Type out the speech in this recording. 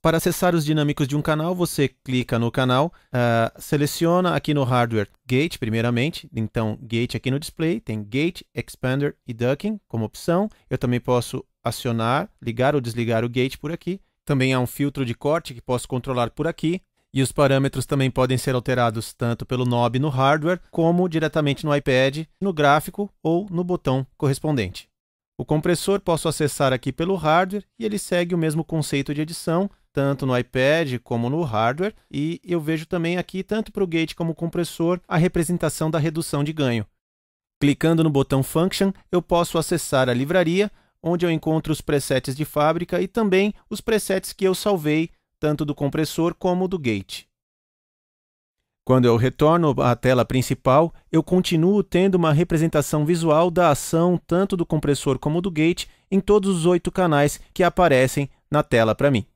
Para acessar os dinâmicos de um canal, você clica no canal, uh, seleciona aqui no hardware Gate, primeiramente. Então, Gate aqui no display, tem Gate, Expander e Ducking como opção. Eu também posso acionar, ligar ou desligar o Gate por aqui. Também há um filtro de corte que posso controlar por aqui. E os parâmetros também podem ser alterados tanto pelo knob no hardware, como diretamente no iPad, no gráfico ou no botão correspondente. O compressor posso acessar aqui pelo hardware e ele segue o mesmo conceito de edição, tanto no iPad como no hardware, e eu vejo também aqui, tanto para o gate como o compressor, a representação da redução de ganho. Clicando no botão Function, eu posso acessar a livraria, onde eu encontro os presets de fábrica e também os presets que eu salvei, tanto do compressor como do gate. Quando eu retorno à tela principal, eu continuo tendo uma representação visual da ação tanto do compressor como do gate em todos os oito canais que aparecem na tela para mim.